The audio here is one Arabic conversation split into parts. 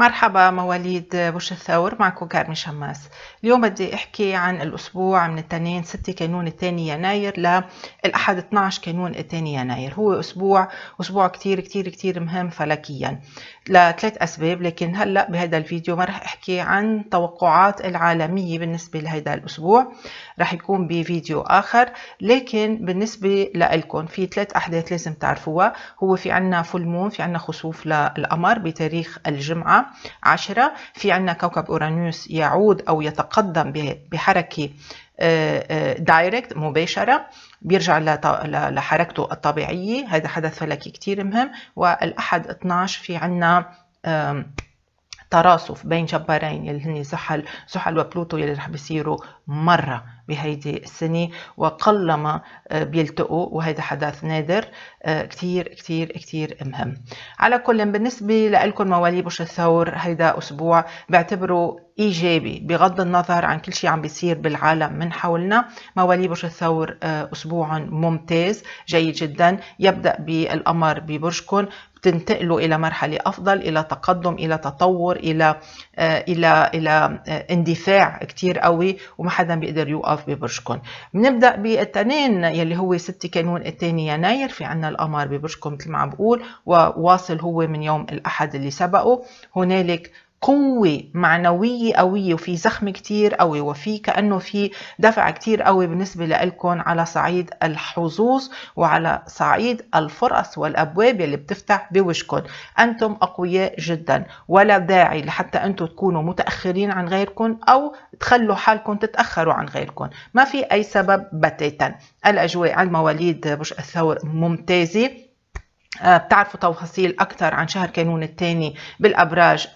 مرحبا مواليد برج الثور معكم كارمي شماس اليوم بدي احكي عن الاسبوع من التنين 6 كانون الثاني يناير للاحد 12 كانون الثاني يناير هو اسبوع اسبوع كتير كتير كتير مهم فلكيا لثلاث اسباب لكن هلا بهذا الفيديو ما رح احكي عن توقعات العالميه بالنسبه لهذا الاسبوع رح يكون بفيديو اخر لكن بالنسبه لكم في ثلاث احداث لازم تعرفوها هو في عنا فول مون في عنا خسوف للقمر بتاريخ الجمعه عشرة في عندنا كوكب أورانيوس يعود أو يتقدم بحركة دايركت آه، آه، مباشرة بيرجع لحركته الطبيعية هذا حدث فلكي كتير مهم والأحد 12 في عنا تراصف بين جبارين اللي هن زحل زحل وبلوتو يلي رح بيصيروا مرة بهيدي السنة وقلما آه، بيلتقوا وهذا حدث نادر آه، كتير كتير كتير مهم على كل بالنسبة لكم مواليد بوش الثور هيدا أسبوع بعتبره ايجابي بغض النظر عن كل شيء عم بيصير بالعالم من حولنا مواليد برج الثور آه، اسبوع ممتاز جيد جدا يبدا بالقمر ببرجكم بتنتقلوا الى مرحله افضل الى تقدم الى تطور الى الى, إلى اندفاع كتير قوي وما حدا بيقدر يوقف الأوقاف ببرجكم بنبدأ بالتنين يلي هو 6 كانون الثاني يناير في عنا القمر ببرجكم مثل ما عم بقول وواصل هو من يوم الأحد اللي سبقه هنالك قوة معنوية قوية وفي زخم كتير قوي وفي كأنه في دفع كتير قوي بالنسبة لإلكم على صعيد الحظوظ وعلى صعيد الفرص والأبواب اللي بتفتح بوجهكم أنتم أقوياء جدا ولا داعي لحتى أنتم تكونوا متأخرين عن غيركم أو تخلوا حالكم تتأخروا عن غيركم ما في أي سبب بتاتا الأجواء على مواليد برج الثور ممتازة آه، بتعرفوا تفاصيل أكثر عن شهر كانون الثاني بالأبراج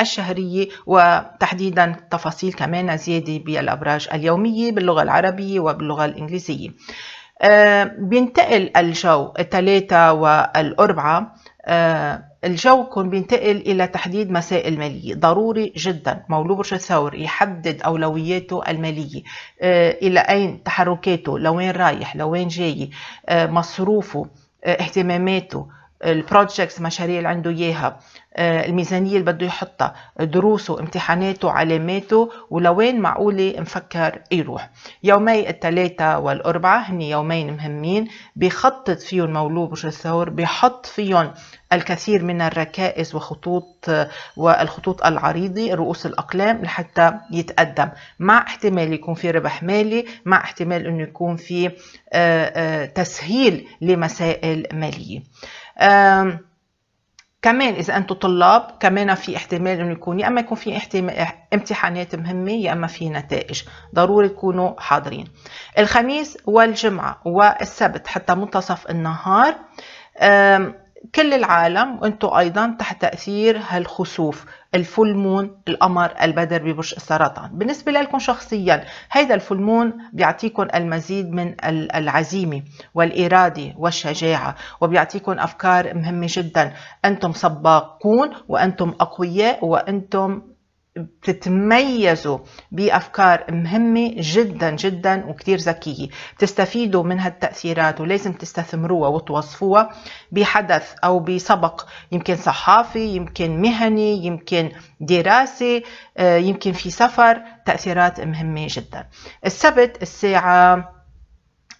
الشهرية وتحديدا تفاصيل كمان زيادة بالأبراج اليومية باللغة العربية وباللغة الإنجليزية آه، بينتقل الجو الثلاثة والأربعة آه، الجو كون بينتقل إلى تحديد مسائل مالية ضروري جدا مولود برج الثور يحدد أولوياته المالية إلى أين تحركاته لوين رايح لوين جاي مصروفه اهتماماته البروجكتس مشاريع اللي عنده اياها آه، الميزانيه اللي بده يحطها دروسه امتحاناته علاماته ولوين معقوله مفكر يروح يومي الثلاثاء والاربعاء هن يومين مهمين بخطط فيهم مولود برج الثور بحط فيهم الكثير من الركائز وخطوط آه، والخطوط العريضة رؤوس الأقلام لحتى يتقدم مع احتمال يكون في ربح مالي مع احتمال أنه يكون في آه، تسهيل لمسائل مالية كمان اذا انتم طلاب كمان في احتمال انه يكون يا اما يكون في امتحانات مهمه يا اما في نتائج ضروري تكونوا حاضرين الخميس والجمعه والسبت حتى منتصف النهار كل العالم وانتم ايضا تحت تاثير هالخسوف الفول مون القمر البدر ببرج السرطان بالنسبه لكم شخصيا هيدا الفول مون بيعطيكم المزيد من العزيمه والاراده والشجاعه وبيعطيكم افكار مهمه جدا انتم سباقون وانتم اقوياء وانتم بتتميزوا بأفكار مهمة جدا جدا وكثير ذكية بتستفيدوا من هالتأثيرات ولازم تستثمروها وتوصفوها بحدث أو بسبق يمكن صحافي يمكن مهني يمكن دراسة آه، يمكن في سفر تأثيرات مهمة جدا السبت الساعة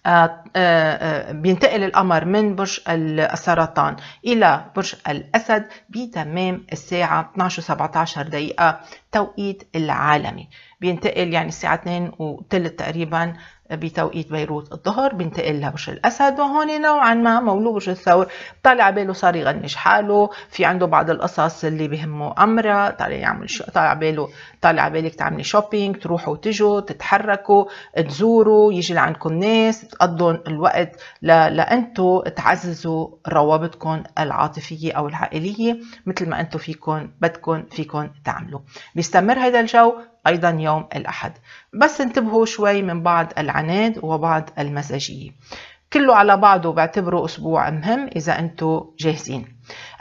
آه، آه، بينتقل القمر من برج السرطان إلى برج الأسد بتمام الساعة 12 و17 دقيقة توقيت العالمي بينتقل يعني الساعة 2 وثلث تقريبا بتوقيت بيروت الظهر بينتقل لبرج الأسد وهون نوعا ما مولو برج الثور طالع باله صار يغنش حاله في عنده بعض القصص اللي بهمه أمرة طالع يعمل شو طالع باله طالع بالك تعملي شوبينج تروحوا وتجوا تتحركوا تزوروا يجي لعندكم ناس تقضوا الوقت لأنتوا تعززوا روابطكم العاطفية أو العائلية مثل ما أنتوا فيكم بدكم فيكم تعملوا بيستمر هذا الجو أيضا يوم الأحد بس انتبهوا شوي من بعض العناد وبعض المزاجية كله على بعضه بعتبره أسبوع مهم إذا أنتم جاهزين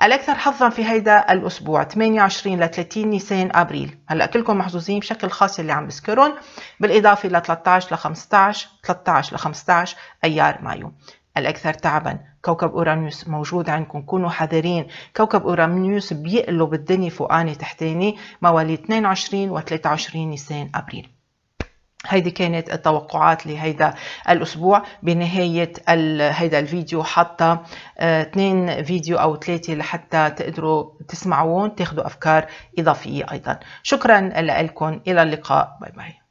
الأكثر حظا في هيدا الأسبوع 28 ل 30 نيسان أبريل هلأ كلكم محظوظين بشكل خاص اللي عم بذكرهم بالإضافة ل 13 ل 15 13 ل 15 أيار مايو الأكثر تعبا كوكب أورانيوس موجود عندكم كونوا حذرين كوكب أورانيوس بيقلب الدنيا فوقاني تحتاني مواليد 22 و 23 نيسان أبريل هيدي كانت التوقعات لهيدا الاسبوع بنهايه هيدا الفيديو حاطه اثنين فيديو او ثلاثه لحتى تقدروا تسمعوهم تاخذوا افكار اضافيه ايضا شكرا لكم الى اللقاء باي باي